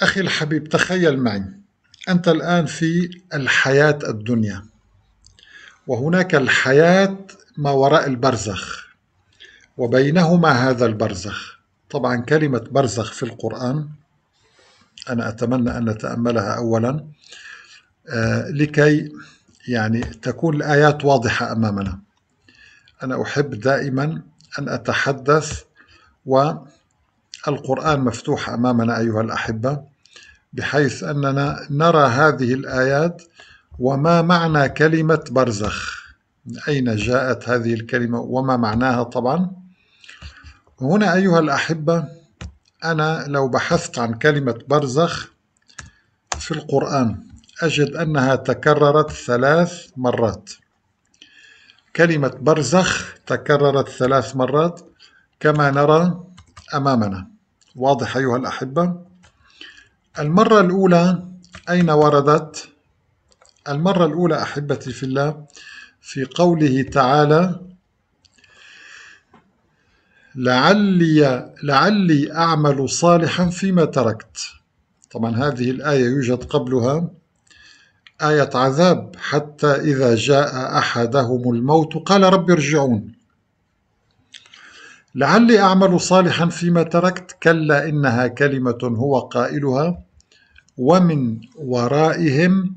أخي الحبيب تخيل معي أنت الآن في الحياة الدنيا وهناك الحياة ما وراء البرزخ وبينهما هذا البرزخ طبعا كلمة برزخ في القرآن أنا أتمنى أن نتأملها أولا آه، لكي يعني تكون الآيات واضحة أمامنا أنا أحب دائما أن أتحدث و القرآن مفتوح أمامنا أيها الأحبة بحيث أننا نرى هذه الآيات وما معنى كلمة برزخ أين جاءت هذه الكلمة وما معناها طبعا هنا أيها الأحبة أنا لو بحثت عن كلمة برزخ في القرآن أجد أنها تكررت ثلاث مرات كلمة برزخ تكررت ثلاث مرات كما نرى أمامنا واضح أيها الأحبة المرة الأولى أين وردت؟ المرة الأولى أحبتي في الله في قوله تعالى لعلي لعلي أعمل صالحا فيما تركت طبعا هذه الآية يوجد قبلها آية عذاب حتى إذا جاء أحدهم الموت قال رب ارجعون لعلي أعمل صالحا فيما تركت كلا إنها كلمة هو قائلها ومن ورائهم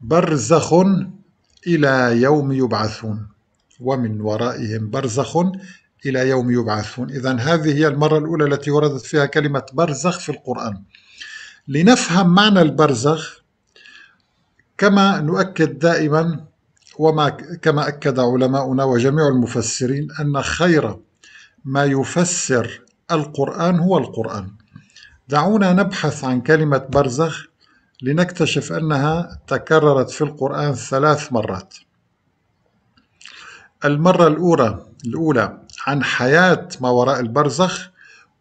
برزخ إلى يوم يبعثون ومن ورائهم برزخ إلى يوم يبعثون إذا هذه هي المرة الأولى التي وردت فيها كلمة برزخ في القرآن لنفهم معنى البرزخ كما نؤكد دائما وما كما أكد علماؤنا وجميع المفسرين أن خير ما يفسر القرآن هو القرآن دعونا نبحث عن كلمة برزخ لنكتشف أنها تكررت في القرآن ثلاث مرات المرة الأولى الأولى عن حياة ما وراء البرزخ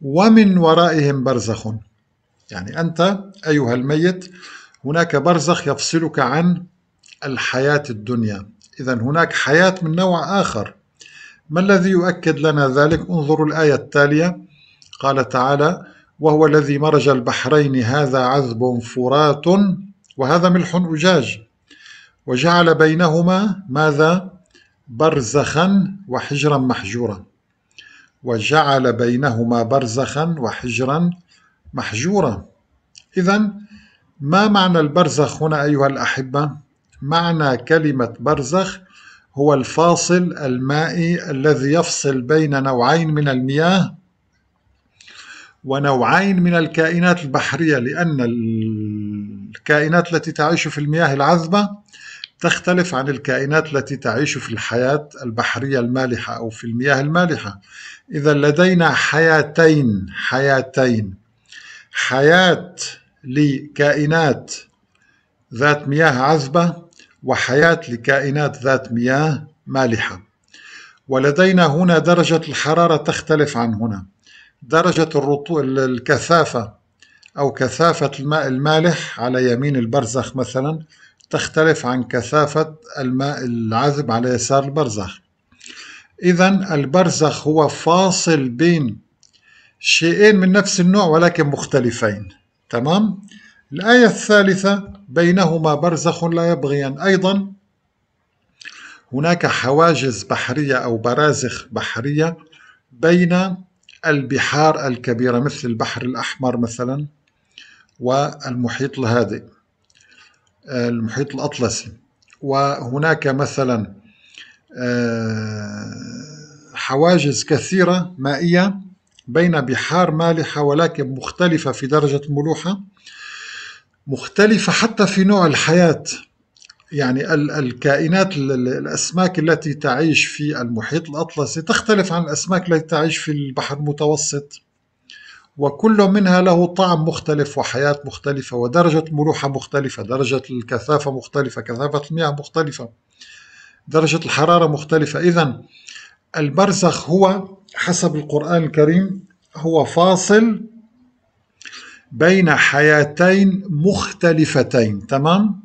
ومن ورائهم برزخ يعني أنت أيها الميت هناك برزخ يفصلك عن الحياة الدنيا إذا هناك حياة من نوع آخر ما الذي يؤكد لنا ذلك؟ انظروا الآية التالية قال تعالى وهو الذي مرج البحرين هذا عذب فرات وهذا ملح أجاج وجعل بينهما ماذا؟ برزخا وحجرا محجورا وجعل بينهما برزخا وحجرا محجورا إذا ما معنى البرزخ هنا أيها الأحبة؟ معنى كلمة برزخ هو الفاصل المائي الذي يفصل بين نوعين من المياه ونوعين من الكائنات البحرية لأن الكائنات التي تعيش في المياه العذبة تختلف عن الكائنات التي تعيش في الحياة البحرية المالحة أو في المياه المالحة إذا لدينا حياتين حياتين حياة لكائنات ذات مياه عذبة وحياة لكائنات ذات مياه مالحة ولدينا هنا درجة الحرارة تختلف عن هنا درجة الرطو... الكثافة أو كثافة الماء المالح على يمين البرزخ مثلا تختلف عن كثافة الماء العذب على يسار البرزخ إذا البرزخ هو فاصل بين شيئين من نفس النوع ولكن مختلفين تمام؟ الآية الثالثة بينهما برزخ لا يبغيان أيضا هناك حواجز بحرية أو برازخ بحرية بين البحار الكبيرة مثل البحر الأحمر مثلا والمحيط الهادئ المحيط الأطلسي وهناك مثلا آه، حواجز كثيرة مائية بين بحار مالحة ولكن مختلفة في درجة الملوحة مختلفة حتى في نوع الحياة يعني الكائنات الأسماك التي تعيش في المحيط الأطلسي تختلف عن الأسماك التي تعيش في البحر المتوسط وكل منها له طعم مختلف وحياة مختلفة ودرجة ملوحة مختلفة درجة الكثافة مختلفة كثافة المياه مختلفة درجة الحرارة مختلفة إذا البرزخ هو حسب القرآن الكريم هو فاصل بين حياتين مختلفتين تمام